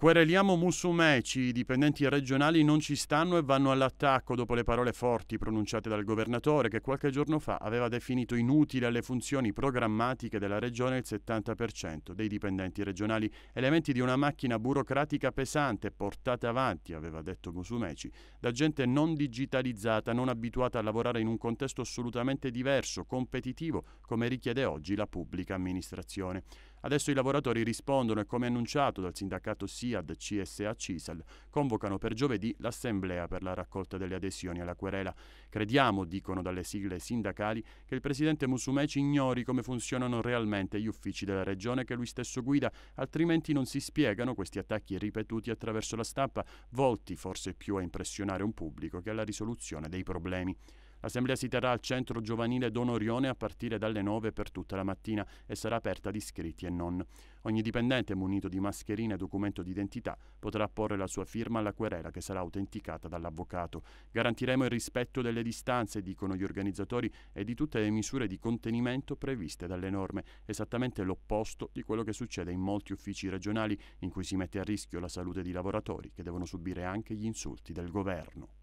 Quereliamo Musumeci, i dipendenti regionali non ci stanno e vanno all'attacco dopo le parole forti pronunciate dal governatore che qualche giorno fa aveva definito inutile alle funzioni programmatiche della regione il 70% dei dipendenti regionali, elementi di una macchina burocratica pesante portata avanti, aveva detto Musumeci, da gente non digitalizzata, non abituata a lavorare in un contesto assolutamente diverso, competitivo, come richiede oggi la pubblica amministrazione. Adesso i lavoratori rispondono e, come annunciato dal sindacato SIAD CSA CISAL, convocano per giovedì l'assemblea per la raccolta delle adesioni alla querela. Crediamo, dicono dalle sigle sindacali, che il presidente Musumeci ignori come funzionano realmente gli uffici della regione che lui stesso guida, altrimenti non si spiegano questi attacchi ripetuti attraverso la stampa, volti forse più a impressionare un pubblico che alla risoluzione dei problemi. L'assemblea si terrà al centro giovanile Don Orione a partire dalle 9 per tutta la mattina e sarà aperta ad iscritti e non. Ogni dipendente munito di mascherina e documento d'identità potrà porre la sua firma alla querela che sarà autenticata dall'avvocato. Garantiremo il rispetto delle distanze, dicono gli organizzatori, e di tutte le misure di contenimento previste dalle norme, esattamente l'opposto di quello che succede in molti uffici regionali in cui si mette a rischio la salute di lavoratori che devono subire anche gli insulti del governo.